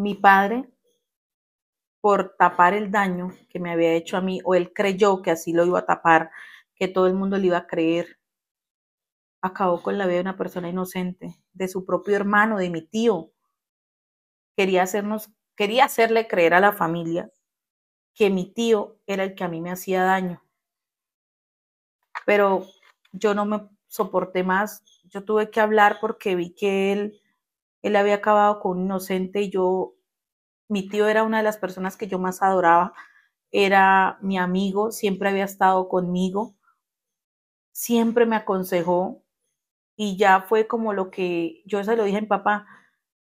mi padre, por tapar el daño que me había hecho a mí, o él creyó que así lo iba a tapar, que todo el mundo le iba a creer, acabó con la vida de una persona inocente, de su propio hermano, de mi tío. Quería hacernos, quería hacerle creer a la familia que mi tío era el que a mí me hacía daño. Pero yo no me soporté más. Yo tuve que hablar porque vi que él él había acabado con inocente y yo, mi tío era una de las personas que yo más adoraba, era mi amigo, siempre había estado conmigo, siempre me aconsejó y ya fue como lo que yo se lo dije a mi papá,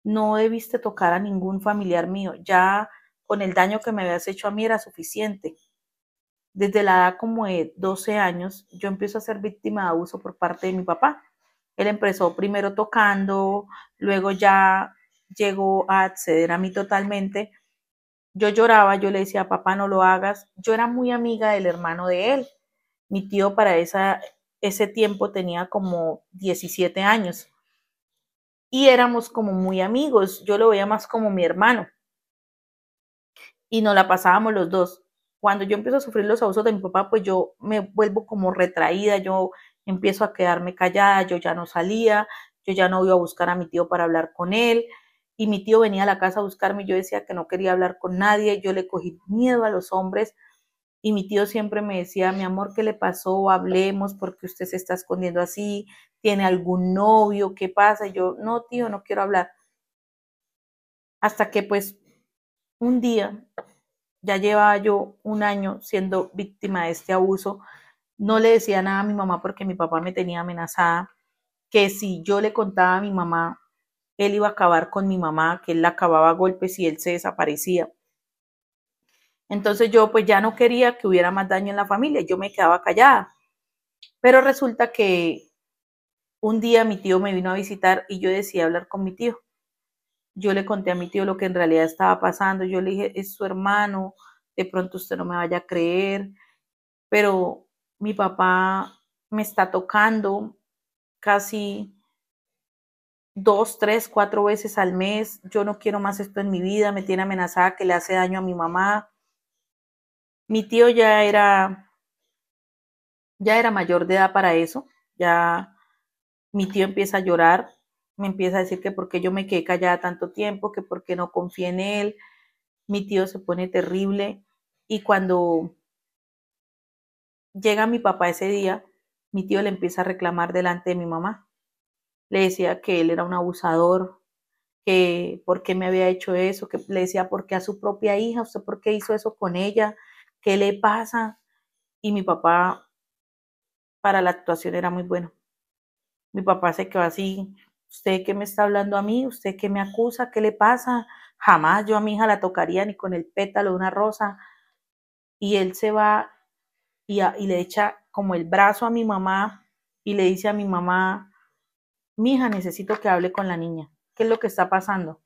no debiste tocar a ningún familiar mío, ya con el daño que me habías hecho a mí era suficiente. Desde la edad como de 12 años, yo empiezo a ser víctima de abuso por parte de mi papá. Él empezó primero tocando, luego ya llegó a acceder a mí totalmente. Yo lloraba, yo le decía, papá, no lo hagas. Yo era muy amiga del hermano de él. Mi tío para esa, ese tiempo tenía como 17 años. Y éramos como muy amigos. Yo lo veía más como mi hermano. Y nos la pasábamos los dos. Cuando yo empiezo a sufrir los abusos de mi papá, pues yo me vuelvo como retraída, yo empiezo a quedarme callada, yo ya no salía, yo ya no iba a buscar a mi tío para hablar con él, y mi tío venía a la casa a buscarme y yo decía que no quería hablar con nadie, yo le cogí miedo a los hombres y mi tío siempre me decía, mi amor, ¿qué le pasó? Hablemos porque usted se está escondiendo así, tiene algún novio, ¿qué pasa? yo, no, tío, no quiero hablar. Hasta que pues un día, ya llevaba yo un año siendo víctima de este abuso, no le decía nada a mi mamá porque mi papá me tenía amenazada que si yo le contaba a mi mamá, él iba a acabar con mi mamá, que él la acababa a golpes y él se desaparecía. Entonces yo pues ya no quería que hubiera más daño en la familia, yo me quedaba callada. Pero resulta que un día mi tío me vino a visitar y yo decidí hablar con mi tío. Yo le conté a mi tío lo que en realidad estaba pasando, yo le dije, es su hermano, de pronto usted no me vaya a creer, pero mi papá me está tocando casi dos, tres, cuatro veces al mes, yo no quiero más esto en mi vida, me tiene amenazada que le hace daño a mi mamá. Mi tío ya era, ya era mayor de edad para eso, ya mi tío empieza a llorar, me empieza a decir que por qué yo me quedé callada tanto tiempo, que por qué no confié en él, mi tío se pone terrible y cuando Llega mi papá ese día, mi tío le empieza a reclamar delante de mi mamá. Le decía que él era un abusador, que por qué me había hecho eso, que le decía por qué a su propia hija, usted por qué hizo eso con ella, qué le pasa. Y mi papá para la actuación era muy bueno. Mi papá se quedó así, usted qué me está hablando a mí, usted qué me acusa, qué le pasa. Jamás yo a mi hija la tocaría ni con el pétalo de una rosa. Y él se va y, le echa como el brazo a mi mamá y le dice a mi mamá, mija, necesito que hable con la niña. ¿Qué es lo que está pasando?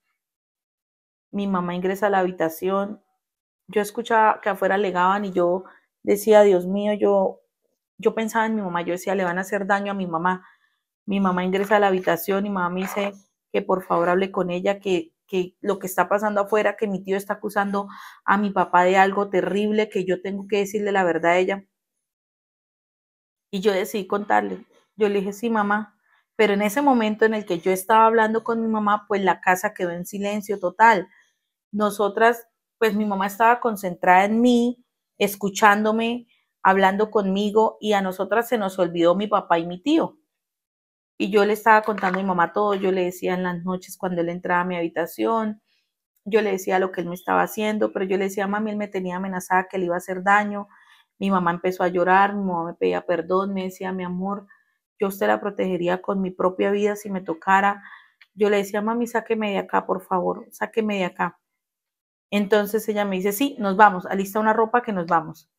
Mi mamá ingresa a la habitación. Yo escuchaba que afuera alegaban y yo decía, Dios mío, yo, yo pensaba en mi mamá, yo decía, le van a hacer daño a mi mamá. Mi mamá ingresa a la habitación y mamá me dice que por favor hable con ella, que que lo que está pasando afuera, que mi tío está acusando a mi papá de algo terrible, que yo tengo que decirle la verdad a ella. Y yo decidí contarle. Yo le dije, sí, mamá. Pero en ese momento en el que yo estaba hablando con mi mamá, pues la casa quedó en silencio total. Nosotras, pues mi mamá estaba concentrada en mí, escuchándome, hablando conmigo, y a nosotras se nos olvidó mi papá y mi tío. Y yo le estaba contando a mi mamá todo, yo le decía en las noches cuando él entraba a mi habitación, yo le decía lo que él me estaba haciendo, pero yo le decía, mami, él me tenía amenazada que le iba a hacer daño. Mi mamá empezó a llorar, mi mamá me pedía perdón, me decía, mi amor, yo usted la protegería con mi propia vida si me tocara. Yo le decía, mami, sáqueme de acá, por favor, sáqueme de acá. Entonces ella me dice, sí, nos vamos, alista una ropa que nos vamos.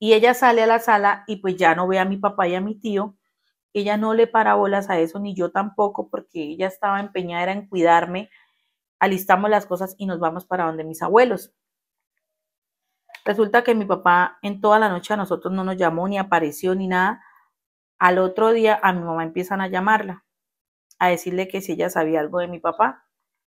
Y ella sale a la sala y pues ya no ve a mi papá y a mi tío, ella no le para bolas a eso, ni yo tampoco, porque ella estaba empeñada en cuidarme. Alistamos las cosas y nos vamos para donde mis abuelos. Resulta que mi papá en toda la noche a nosotros no nos llamó, ni apareció, ni nada. Al otro día a mi mamá empiezan a llamarla, a decirle que si ella sabía algo de mi papá.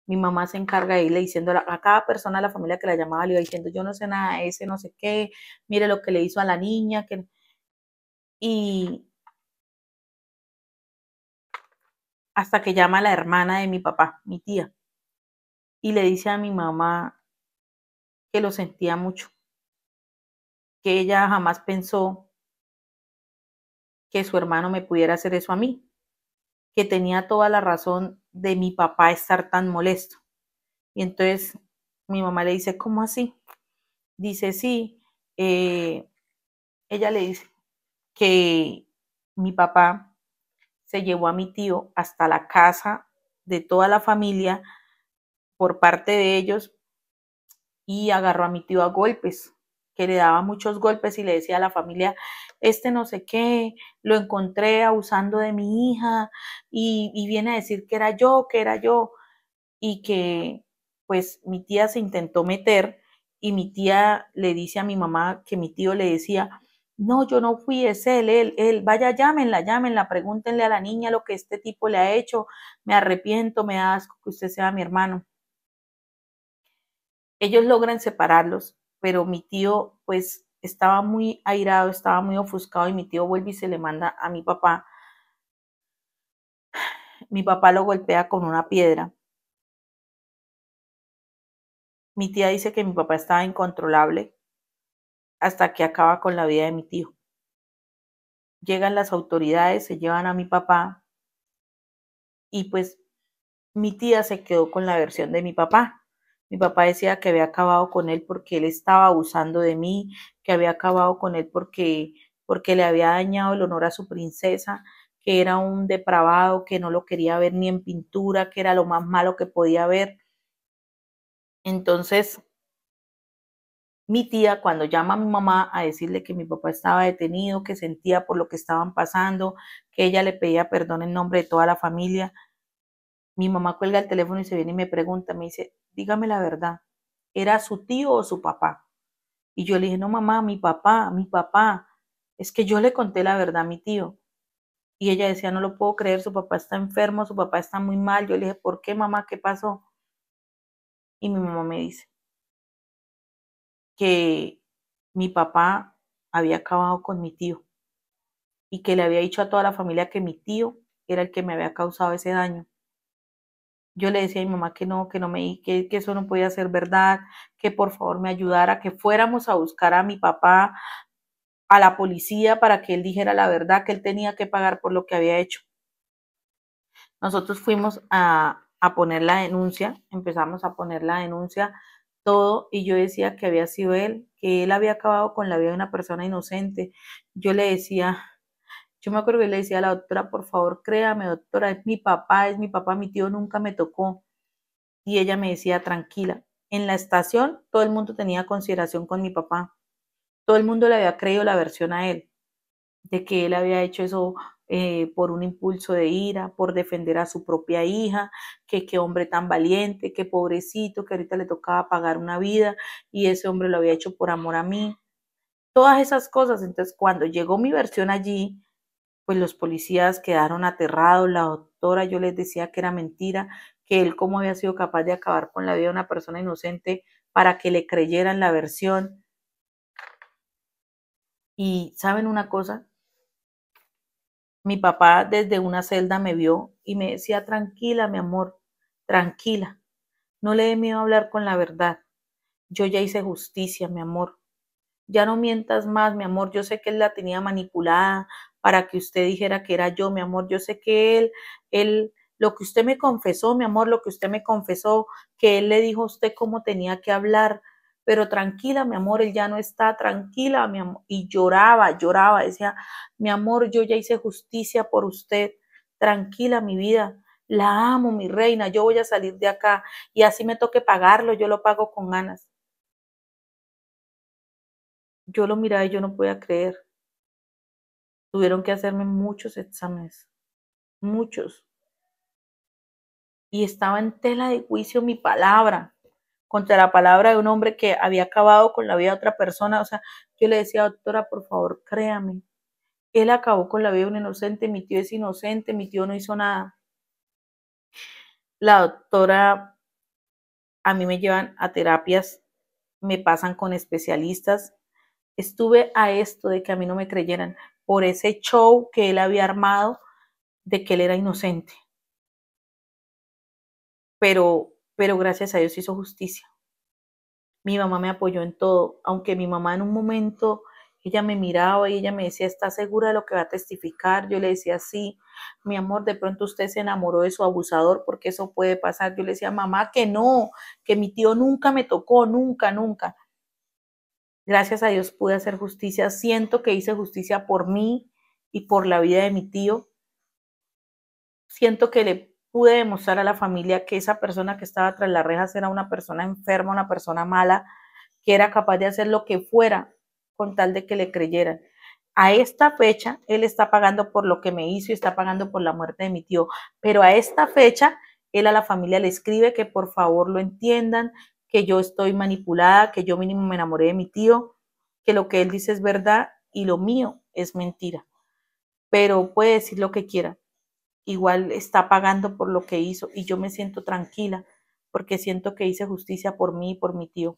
Mi mamá se encarga de irle diciendo a cada persona de la familia que la llamaba, le iba diciendo, yo no sé nada de ese, no sé qué, mire lo que le hizo a la niña. Que... Y hasta que llama a la hermana de mi papá, mi tía, y le dice a mi mamá que lo sentía mucho, que ella jamás pensó que su hermano me pudiera hacer eso a mí, que tenía toda la razón de mi papá estar tan molesto. Y entonces mi mamá le dice, ¿cómo así? Dice, sí, eh, ella le dice que mi papá llevó a mi tío hasta la casa de toda la familia por parte de ellos y agarró a mi tío a golpes, que le daba muchos golpes y le decía a la familia, este no sé qué, lo encontré abusando de mi hija y, y viene a decir que era yo, que era yo, y que pues mi tía se intentó meter y mi tía le dice a mi mamá que mi tío le decía, no, yo no fui, es él, él, él. Vaya, llámenla, llámenla, pregúntenle a la niña lo que este tipo le ha hecho. Me arrepiento, me asco que usted sea mi hermano. Ellos logran separarlos, pero mi tío, pues, estaba muy airado, estaba muy ofuscado y mi tío vuelve y se le manda a mi papá. Mi papá lo golpea con una piedra. Mi tía dice que mi papá estaba incontrolable, hasta que acaba con la vida de mi tío. Llegan las autoridades, se llevan a mi papá y pues mi tía se quedó con la versión de mi papá. Mi papá decía que había acabado con él porque él estaba abusando de mí, que había acabado con él porque, porque le había dañado el honor a su princesa, que era un depravado, que no lo quería ver ni en pintura, que era lo más malo que podía ver. Entonces, mi tía cuando llama a mi mamá a decirle que mi papá estaba detenido, que sentía por lo que estaban pasando, que ella le pedía perdón en nombre de toda la familia, mi mamá cuelga el teléfono y se viene y me pregunta, me dice, dígame la verdad, ¿era su tío o su papá? Y yo le dije, no mamá, mi papá, mi papá, es que yo le conté la verdad a mi tío. Y ella decía, no lo puedo creer, su papá está enfermo, su papá está muy mal. Yo le dije, ¿por qué mamá? ¿Qué pasó? Y mi mamá me dice, que mi papá había acabado con mi tío y que le había dicho a toda la familia que mi tío era el que me había causado ese daño. Yo le decía a mi mamá que no, que no me que, que eso no podía ser verdad, que por favor me ayudara, que fuéramos a buscar a mi papá, a la policía, para que él dijera la verdad, que él tenía que pagar por lo que había hecho. Nosotros fuimos a, a poner la denuncia, empezamos a poner la denuncia todo y yo decía que había sido él, que él había acabado con la vida de una persona inocente. Yo le decía, yo me acuerdo que le decía a la doctora, por favor, créame, doctora, es mi papá, es mi papá, mi tío nunca me tocó. Y ella me decía, tranquila. En la estación todo el mundo tenía consideración con mi papá. Todo el mundo le había creído la versión a él, de que él había hecho eso eh, por un impulso de ira, por defender a su propia hija, que qué hombre tan valiente, qué pobrecito, que ahorita le tocaba pagar una vida y ese hombre lo había hecho por amor a mí. Todas esas cosas. Entonces, cuando llegó mi versión allí, pues los policías quedaron aterrados, la doctora, yo les decía que era mentira, que él cómo había sido capaz de acabar con la vida de una persona inocente para que le creyeran la versión. Y saben una cosa, mi papá desde una celda me vio y me decía, tranquila, mi amor, tranquila. No le dé miedo hablar con la verdad. Yo ya hice justicia, mi amor. Ya no mientas más, mi amor. Yo sé que él la tenía manipulada para que usted dijera que era yo, mi amor. Yo sé que él, él, lo que usted me confesó, mi amor, lo que usted me confesó, que él le dijo a usted cómo tenía que hablar, pero tranquila, mi amor, él ya no está, tranquila, mi amor. Y lloraba, lloraba, decía, mi amor, yo ya hice justicia por usted, tranquila, mi vida. La amo, mi reina, yo voy a salir de acá y así me toque pagarlo, yo lo pago con ganas. Yo lo miraba y yo no podía creer. Tuvieron que hacerme muchos exámenes, muchos. Y estaba en tela de juicio mi palabra contra la palabra de un hombre que había acabado con la vida de otra persona. O sea, yo le decía, doctora, por favor, créame. Él acabó con la vida de un inocente, mi tío es inocente, mi tío no hizo nada. La doctora, a mí me llevan a terapias, me pasan con especialistas. Estuve a esto de que a mí no me creyeran por ese show que él había armado de que él era inocente. Pero pero gracias a Dios hizo justicia. Mi mamá me apoyó en todo, aunque mi mamá en un momento, ella me miraba y ella me decía, ¿estás segura de lo que va a testificar? Yo le decía, sí, mi amor, de pronto usted se enamoró de su abusador porque eso puede pasar. Yo le decía, mamá, que no, que mi tío nunca me tocó, nunca, nunca. Gracias a Dios pude hacer justicia. Siento que hice justicia por mí y por la vida de mi tío. Siento que le pude demostrar a la familia que esa persona que estaba tras las rejas era una persona enferma, una persona mala, que era capaz de hacer lo que fuera con tal de que le creyeran. A esta fecha, él está pagando por lo que me hizo y está pagando por la muerte de mi tío, pero a esta fecha, él a la familia le escribe que por favor lo entiendan, que yo estoy manipulada, que yo mínimo me enamoré de mi tío, que lo que él dice es verdad y lo mío es mentira. Pero puede decir lo que quiera, igual está pagando por lo que hizo y yo me siento tranquila porque siento que hice justicia por mí y por mi tío.